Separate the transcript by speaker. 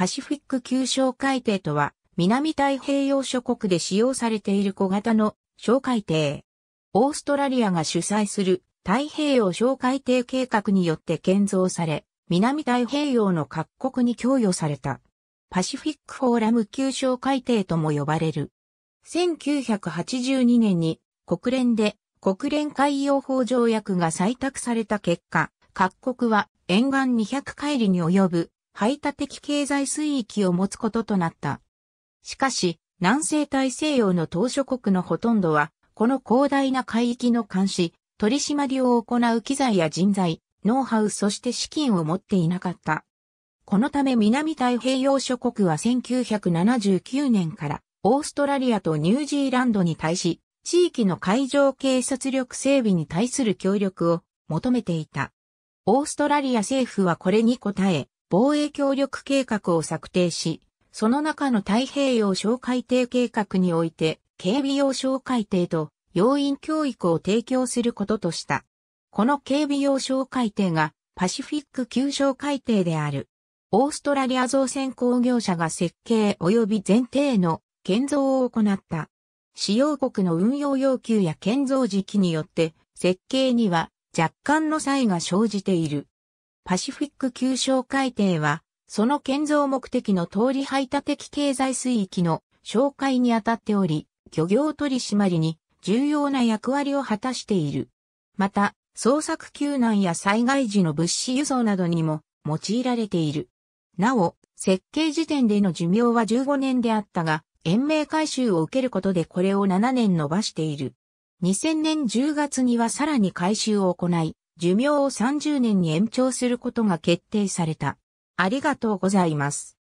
Speaker 1: パ
Speaker 2: シフィック旧小海艇とは、南太平洋諸国で使用されている小型の小海艇。オーストラリアが主催する太平洋小海艇計画によって建造され、南太平洋の各国に供与された。パシフィックフォーラム旧小海艇とも呼ばれる。1982年に国連で国連海洋法条約が採択された結果、各国は沿岸200海里に及ぶ排他的経済水域を持つこととなった。しかし、南西大西洋の島諸国のほとんどは、この広大な海域の監視、取締りを行う機材や人材、ノウハウそして資金を持っていなかった。このため南太平洋諸国は1979年からオーストラリアとニュージーランドに対し、地域の海上警察力整備に対する協力を求めていた。オーストラリア政府はこれに応え、防衛協力計画を策定し、その中の太平洋小海底計画において、警備用小海底と要員教育を提供することとした。この警備用小海底がパシフィック旧小海底である。オーストラリア造船工業者が設計及び前提の建造を行った。使用国の運用要求や建造時期によって設計には若干の差異が生じている。パシフィック旧商海底は、その建造目的の通り排他的経済水域の紹介にあたっており、漁業取締りに重要な役割を果たしている。また、捜索救難や災害時の物資輸送などにも用いられている。なお、設計時点での寿命は15年であったが、延命回収を受けることでこれを7年伸ばしている。2000年10月にはさらに回収を行い、寿命を30年に延長することが決定された。ありがとうございます。